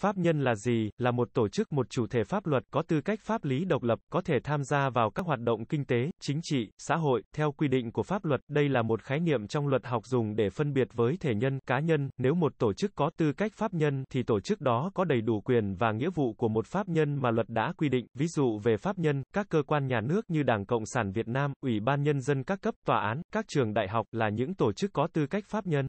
Pháp nhân là gì? Là một tổ chức, một chủ thể pháp luật có tư cách pháp lý độc lập, có thể tham gia vào các hoạt động kinh tế, chính trị, xã hội theo quy định của pháp luật. Đây là một khái niệm trong luật học dùng để phân biệt với thể nhân, cá nhân. Nếu một tổ chức có tư cách pháp nhân thì tổ chức đó có đầy đủ quyền và nghĩa vụ của một pháp nhân mà luật đã quy định. Ví dụ về pháp nhân, các cơ quan nhà nước như Đảng Cộng sản Việt Nam, Ủy ban nhân dân các cấp, tòa án, các trường đại học là những tổ chức có tư cách pháp nhân.